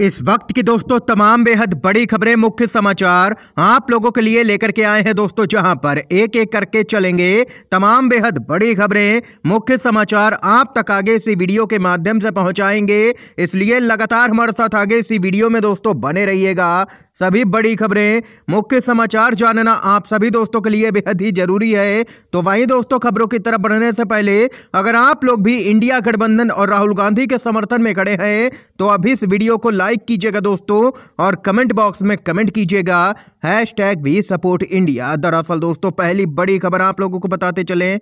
इस वक्त की दोस्तों तमाम बेहद बड़ी खबरें मुख्य समाचार आप लोगों के लिए लेकर के आए हैं दोस्तों जहां पर एक एक करके चलेंगे तमाम बेहद बड़ी खबरें मुख्य समाचार आप तक आगे इसी वीडियो के माध्यम से पहुंचाएंगे इसलिए लगातार हमारे साथ आगे इसी वीडियो में दोस्तों बने रहिएगा सभी बड़ी खबरें मुख्य समाचार जानना आप सभी दोस्तों के लिए बेहद ही जरूरी है तो वहीं दोस्तों खबरों की तरफ बढ़ने से पहले अगर आप लोग भी इंडिया गठबंधन और राहुल गांधी के समर्थन में खड़े हैं तो अभी इस वीडियो को लाइक कीजिएगा दोस्तों और कमेंट बॉक्स में कमेंट कीजिएगा hashtag we support India दरअसल दोस्तों पहली बड़ी खबर आप लोगों को बताते चले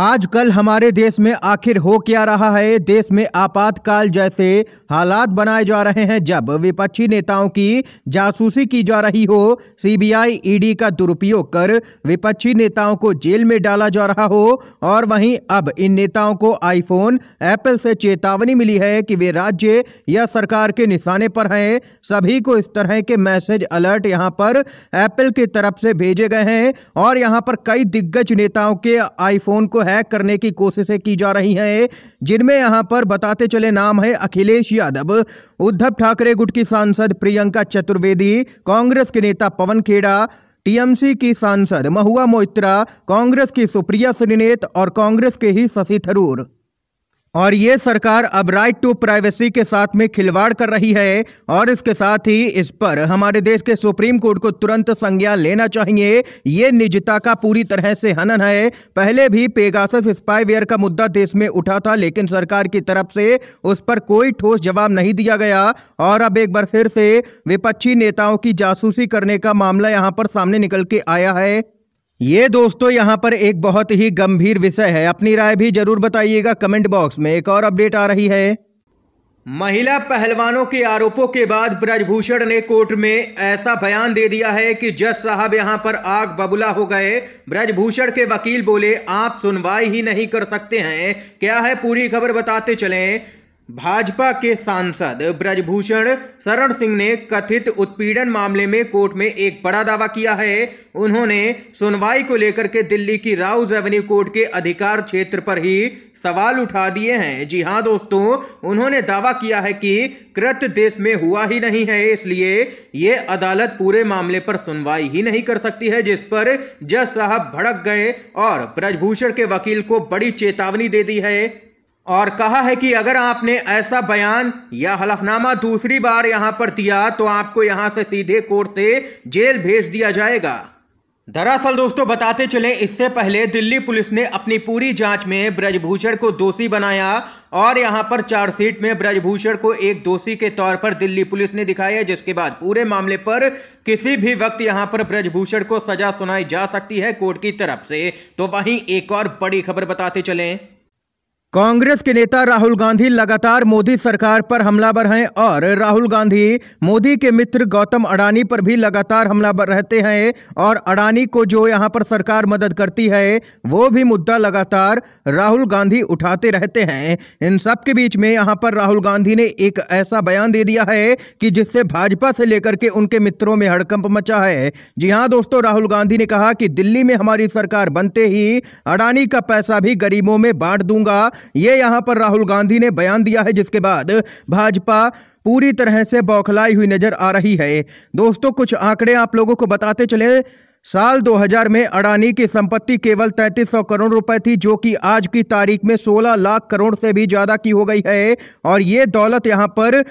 आज कल हमारे देश में आखिर हो क्या रहा है देश में आपातकाल जैसे हालात बनाए जा रहे हैं जब विपक्षी नेताओं की जासूसी की जा रही हो सीबीआई ईडी e का दुरुपयोग कर विपक्षी नेताओं को जेल में डाला जा रहा हो और वहीं अब इन नेताओं को आईफोन एप्पल से चेतावनी मिली है कि वे राज्य या सरकार के निशाने पर हैं सभी को इस तरह के मैसेज अलर्ट यहां पर एप्पल की तरफ से भेजे गए हैं और यहां पर कई दिग्गज नेताओं के आईफोन को हैक करने की कोशिशें की जा रही हैं जिनमें यहां पर बताते चले नाम है अखिलेश यादव उद्धव ठाकरे गुट की सांसद प्रियंका चतुर्वेदी कांग्रेस के नेता पवन खेड़ा टीएमसी की सांसद महुआ मोइत्रा कांग्रेस की सुप्रिया श्रीनेत और कांग्रेस के ही शशि थरूर और ये सरकार अब राइट टू प्राइवेसी के साथ में खिलवाड़ कर रही है और इसके साथ ही इस पर हमारे देश के सुप्रीम कोर्ट को तुरंत संज्ञान लेना चाहिए ये निजता का पूरी तरह से हनन है पहले भी पेगासस स्पाईवेयर का मुद्दा देश में उठा था लेकिन सरकार की तरफ से उस पर कोई ठोस जवाब नहीं दिया गया और अब एक बार फिर से विपक्षी नेताओं की जासूसी करने का मामला यहाँ पर सामने निकल के आया है ये दोस्तों यहाँ पर एक बहुत ही गंभीर विषय है अपनी राय भी जरूर बताइएगा कमेंट बॉक्स में एक और अपडेट आ रही है महिला पहलवानों के आरोपों के बाद ब्रजभूषण ने कोर्ट में ऐसा बयान दे दिया है कि जज साहब यहां पर आग बबूला हो गए ब्रजभूषण के वकील बोले आप सुनवाई ही नहीं कर सकते हैं क्या है पूरी खबर बताते चलें भाजपा के सांसद ब्रजभूषण शरण सिंह ने कथित उत्पीड़न मामले में कोर्ट में एक बड़ा दावा किया है उन्होंने सुनवाई को लेकर के दिल्ली की राउज एवेन्यू कोर्ट के अधिकार क्षेत्र पर ही सवाल उठा दिए हैं जी हाँ दोस्तों उन्होंने दावा किया है कि कृत देश में हुआ ही नहीं है इसलिए ये अदालत पूरे मामले पर सुनवाई ही नहीं कर सकती है जिस पर जज साहब भड़क गए और ब्रजभूषण के वकील को बड़ी चेतावनी दे दी है और कहा है कि अगर आपने ऐसा बयान या हलफनामा दूसरी बार यहां पर दिया तो आपको यहां से सीधे कोर्ट से जेल भेज दिया जाएगा दरअसल दोस्तों बताते चले इससे पहले दिल्ली पुलिस ने अपनी पूरी जांच में ब्रजभूषण को दोषी बनाया और यहां पर चार्जशीट में ब्रजभूषण को एक दोषी के तौर पर दिल्ली पुलिस ने दिखाया जिसके बाद पूरे मामले पर किसी भी वक्त यहां पर ब्रजभूषण को सजा सुनाई जा सकती है कोर्ट की तरफ से तो वहीं एक और बड़ी खबर बताते चलें कांग्रेस के नेता राहुल गांधी लगातार मोदी सरकार पर हमलावर हैं और राहुल गांधी मोदी के मित्र गौतम अडानी पर भी लगातार हमलावर रहते हैं और अडानी को जो यहां पर सरकार मदद करती है वो भी मुद्दा लगातार राहुल गांधी उठाते रहते हैं इन सब के बीच में यहां पर राहुल गांधी ने एक ऐसा बयान दे दिया है कि जिससे भाजपा से लेकर के उनके मित्रों में हड़कंप मचा है जी हाँ दोस्तों राहुल गांधी ने कहा कि दिल्ली में हमारी सरकार बनते ही अडानी का पैसा भी गरीबों में बांट दूंगा ये यहाँ पर राहुल गांधी ने बयान दिया है जिसके बाद भाजपा पूरी तरह से बौखलाई हुई नजर आ रही है दोस्तों कुछ आंकड़े आप लोगों को बताते चले साल 2000 में अडानी की संपत्ति केवल 3300 करोड़ रुपए थी जो कि आज की तारीख में 16 लाख करोड़ से भी ज़्यादा की हो गई है और ये दौलत यहाँ पर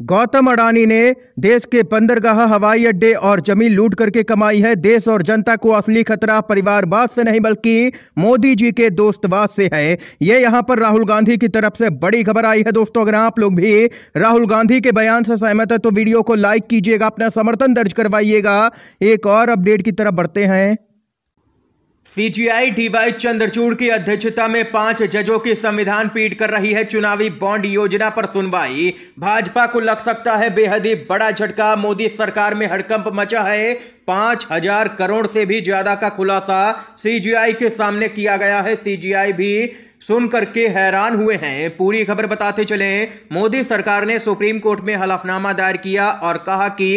गौतम अडानी ने देश के बंदरगाह हवाई अड्डे और जमीन लूट करके कमाई है देश और जनता को असली खतरा परिवारवाद से नहीं बल्कि मोदी जी के दोस्तवाद से है ये यहाँ पर राहुल गांधी की तरफ से बड़ी खबर आई है दोस्तों अगर आप लोग भी राहुल गांधी के बयान से सहमत है तो वीडियो को लाइक कीजिएगा अपना समर्थन दर्ज करवाइएगा एक और अपडेट की तरफ बढ़ते हैं सीजीआई डीवाई चंद्रचूड़ की अध्यक्षता में पांच जजों की संविधान पीठ कर रही है चुनावी बॉन्ड योजना पर सुनवाई भाजपा को लग सकता है बेहद ही बड़ा झटका मोदी सरकार में हड़कंप मचा है पांच हजार करोड़ से भी ज्यादा का खुलासा सीजीआई के सामने किया गया है सीजीआई भी सुन करके हैरान हुए हैं पूरी खबर बताते चले मोदी सरकार ने सुप्रीम कोर्ट में हलफनामा दायर किया और कहा कि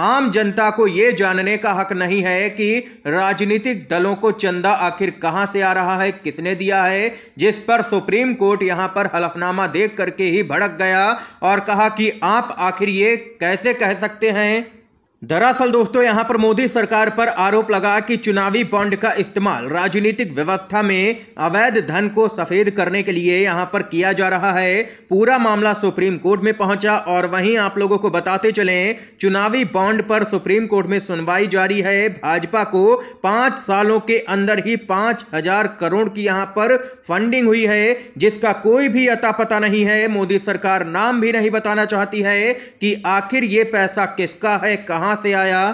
आम जनता को ये जानने का हक नहीं है कि राजनीतिक दलों को चंदा आखिर कहां से आ रहा है किसने दिया है जिस पर सुप्रीम कोर्ट यहां पर हलफनामा देख करके ही भड़क गया और कहा कि आप आखिर ये कैसे कह सकते हैं दरअसल दोस्तों यहां पर मोदी सरकार पर आरोप लगा कि चुनावी बॉन्ड का इस्तेमाल राजनीतिक व्यवस्था में अवैध धन को सफेद करने के लिए यहां पर किया जा रहा है पूरा मामला सुप्रीम कोर्ट में पहुंचा और वहीं आप लोगों को बताते चलें चुनावी बॉन्ड पर सुप्रीम कोर्ट में सुनवाई जारी है भाजपा को पाँच सालों के अंदर ही पाँच हजार करोड़ की यहाँ पर फंडिंग हुई है जिसका कोई भी अता पता नहीं है मोदी सरकार नाम भी नहीं बताना चाहती है कि आखिर ये पैसा किसका है कहाँ कहां से आया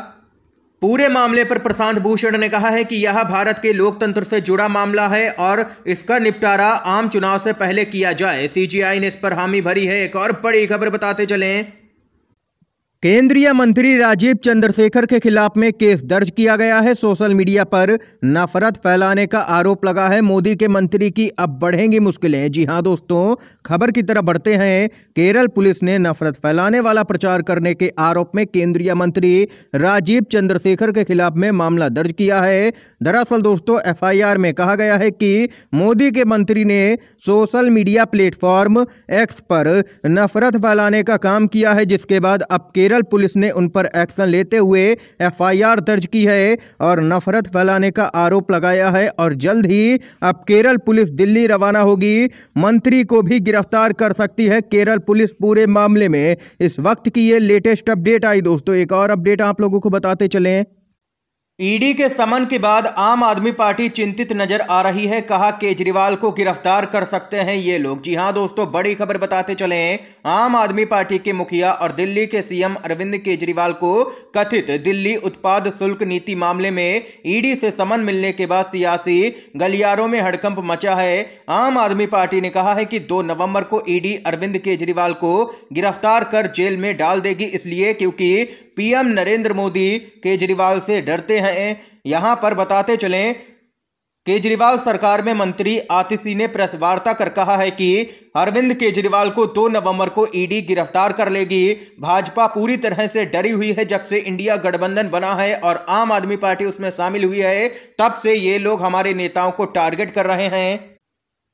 पूरे मामले पर प्रशांत भूषण ने कहा है कि यह भारत के लोकतंत्र से जुड़ा मामला है और इसका निपटारा आम चुनाव से पहले किया जाए सीजीआई ने इस पर हामी भरी है एक और बड़ी खबर बताते चलें केंद्रीय मंत्री राजीव चंद्रशेखर के खिलाफ में केस दर्ज किया गया है सोशल मीडिया पर नफरत फैलाने का आरोप लगा है मोदी के मंत्री की अब बढ़ेंगी मुश्किलें जी हां दोस्तों खबर की तरफ बढ़ते हैं केरल पुलिस ने नफरत फैलाने वाला प्रचार करने के आरोप में केंद्रीय मंत्री राजीव चंद्रशेखर के खिलाफ में मामला दर्ज किया है दरअसल दोस्तों एफ में कहा गया है कि मोदी के मंत्री ने सोशल मीडिया प्लेटफॉर्म एक्स पर नफरत फैलाने का काम किया है जिसके बाद अब के केरल पुलिस ने उन पर एक्शन लेते हुए एफआईआर दर्ज की है और नफरत फैलाने का आरोप लगाया है और जल्द ही अब केरल पुलिस दिल्ली रवाना होगी मंत्री को भी गिरफ्तार कर सकती है केरल पुलिस पूरे मामले में इस वक्त की ये लेटेस्ट अपडेट आई दोस्तों एक और अपडेट आप लोगों को बताते चलें ईडी के समन के बाद आम आदमी पार्टी चिंतित नजर आ रही है कहा केजरीवाल को गिरफ्तार कर सकते हैं ये लोग जी हाँ दोस्तों बड़ी खबर बताते चले आम आदमी पार्टी के मुखिया और दिल्ली के सीएम अरविंद केजरीवाल को कथित दिल्ली उत्पाद शुल्क नीति मामले में ईडी से समन मिलने के बाद सियासी गलियारों में हड़कंप मचा है आम आदमी पार्टी ने कहा है कि दो नवम्बर को ईडी अरविंद केजरीवाल को गिरफ्तार कर जेल में डाल देगी इसलिए क्योंकि पीएम नरेंद्र मोदी केजरीवाल से डरते हैं हैं यहां पर बताते चलें केजरीवाल सरकार में मंत्री आतिशी ने प्रेस वार्ता कर कहा है कि अरविंद केजरीवाल को 2 नवंबर को ईडी गिरफ्तार कर लेगी भाजपा पूरी तरह से डरी हुई है जब से इंडिया गठबंधन बना है और आम आदमी पार्टी उसमें शामिल हुई है तब से ये लोग हमारे नेताओं को टारगेट कर रहे हैं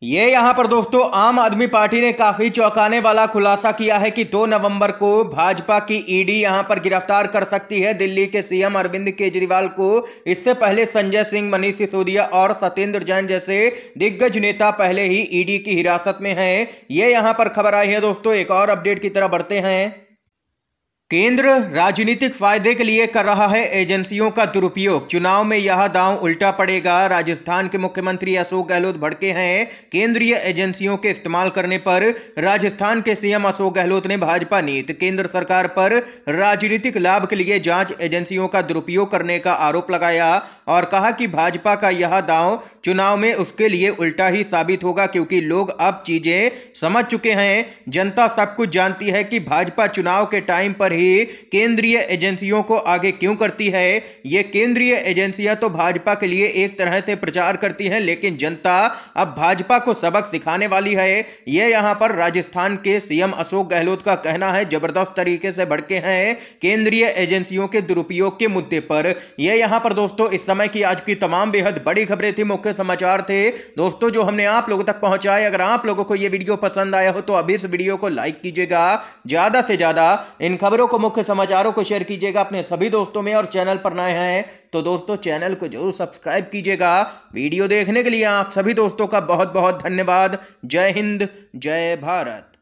ये यहां पर दोस्तों आम आदमी पार्टी ने काफी चौंकाने वाला खुलासा किया है कि 2 नवंबर को भाजपा की ईडी e यहां पर गिरफ्तार कर सकती है दिल्ली के सीएम अरविंद केजरीवाल को इससे पहले संजय सिंह मनीष सिसोदिया और सत्येंद्र जैन जैसे दिग्गज नेता पहले ही ईडी e की हिरासत में हैं ये यहां पर खबर आई है दोस्तों एक और अपडेट की तरह बढ़ते हैं केंद्र राजनीतिक फायदे के लिए कर रहा है एजेंसियों का दुरुपयोग चुनाव में यह दांव उल्टा पड़ेगा राजस्थान के मुख्यमंत्री अशोक गहलोत भड़के हैं केंद्रीय एजेंसियों के इस्तेमाल करने पर राजस्थान के सीएम अशोक गहलोत ने भाजपा नीत केंद्र सरकार पर राजनीतिक लाभ के लिए जांच एजेंसियों का दुरुपयोग करने का आरोप लगाया और कहा कि भाजपा का यह दांव चुनाव में उसके लिए उल्टा ही साबित होगा क्योंकि लोग अब चीजें समझ चुके हैं जनता सब कुछ जानती है कि भाजपा चुनाव के टाइम पर ही केंद्रीय एजेंसियों को आगे क्यों करती है ये केंद्रीय एजेंसियां तो भाजपा के लिए एक तरह से प्रचार करती हैं लेकिन जनता अब भाजपा को सबक सिखाने वाली है ये यहाँ पर राजस्थान के सीएम अशोक गहलोत का कहना है जबरदस्त तरीके से भड़के हैं केंद्रीय एजेंसियों के दुरुपयोग के मुद्दे पर यह यहाँ पर दोस्तों इस समय की आज की तमाम बेहद बड़ी खबरें थी मुख्य समाचार थे दोस्तों जो हमने आप लोगों तक पहुंचाए अगर आप लोगों को ये वीडियो पसंद आया हो तो अभी इस वीडियो को लाइक कीजिएगा ज्यादा से ज्यादा इन खबरों को मुख्य समाचारों को शेयर कीजिएगा अपने सभी दोस्तों में और चैनल पर नए हैं तो दोस्तों चैनल को जरूर सब्सक्राइब कीजिएगा वीडियो देखने के लिए आप सभी दोस्तों का बहुत बहुत धन्यवाद जय हिंद जय भारत